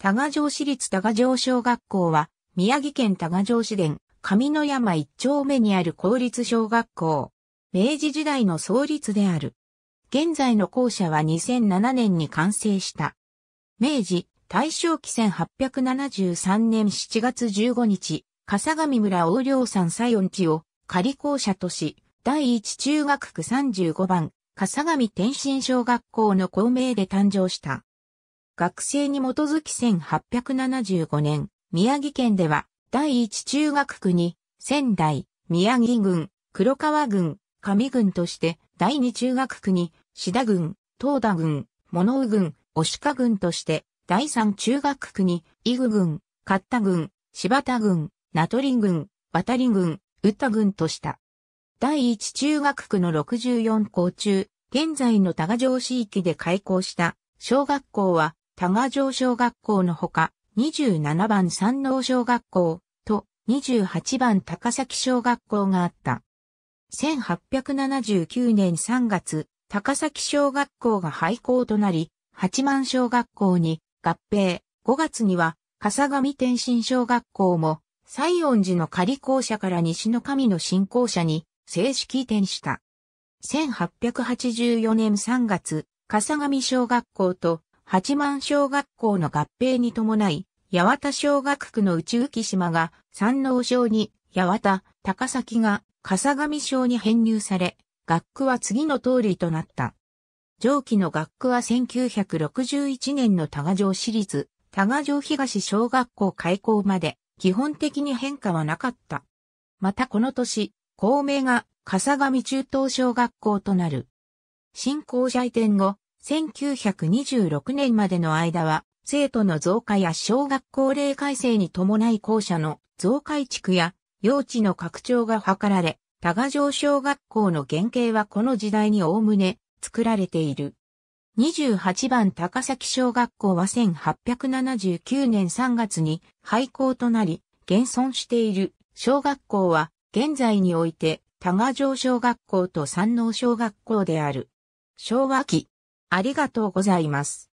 多賀城市立多賀城小学校は、宮城県多賀城市電、上野山一丁目にある公立小学校。明治時代の創立である。現在の校舎は2007年に完成した。明治、大正期1873年7月15日、笠上村大領山西音地を仮校舎とし、第一中学区35番、笠上天心小学校の校名で誕生した。学生に基づき1875年、宮城県では、第一中学区に、仙台、宮城郡、黒川郡、上郡として、第二中学区に、志田郡、東田郡、物尾郡、押鹿郡として、第三中学区に、伊具郡、勝田郡、柴田郡、名取郡、渡り郡、宇田郡とした。第一中学区の64校中、現在の多賀城市域で開校した小学校は多賀城小学校のほか、27番山王小学校と28番高崎小学校があった。1879年3月、高崎小学校が廃校となり、八幡小学校に合併、5月には、笠上天心小学校も、西恩寺の仮校舎から西の神の新校舎に正式移転した。1884年3月、笠上小学校と八幡小学校の合併に伴い、八幡小学区の内浮島が山王省に、八幡、高崎が笠上省に編入され、学区は次の通りとなった。上記の学区は1961年の多賀城市立、多賀城東小学校開校まで基本的に変化はなかった。またこの年、校名が笠上中等小学校となる。新校舎移転後、1926年までの間は、生徒の増加や小学校例改正に伴い校舎の増改築や用地の拡張が図られ、多賀城小学校の原型はこの時代におおむね作られている。28番高崎小学校は1879年3月に廃校となり、現存している小学校は現在において多賀城小学校と山王小学校である。昭和期、ありがとうございます。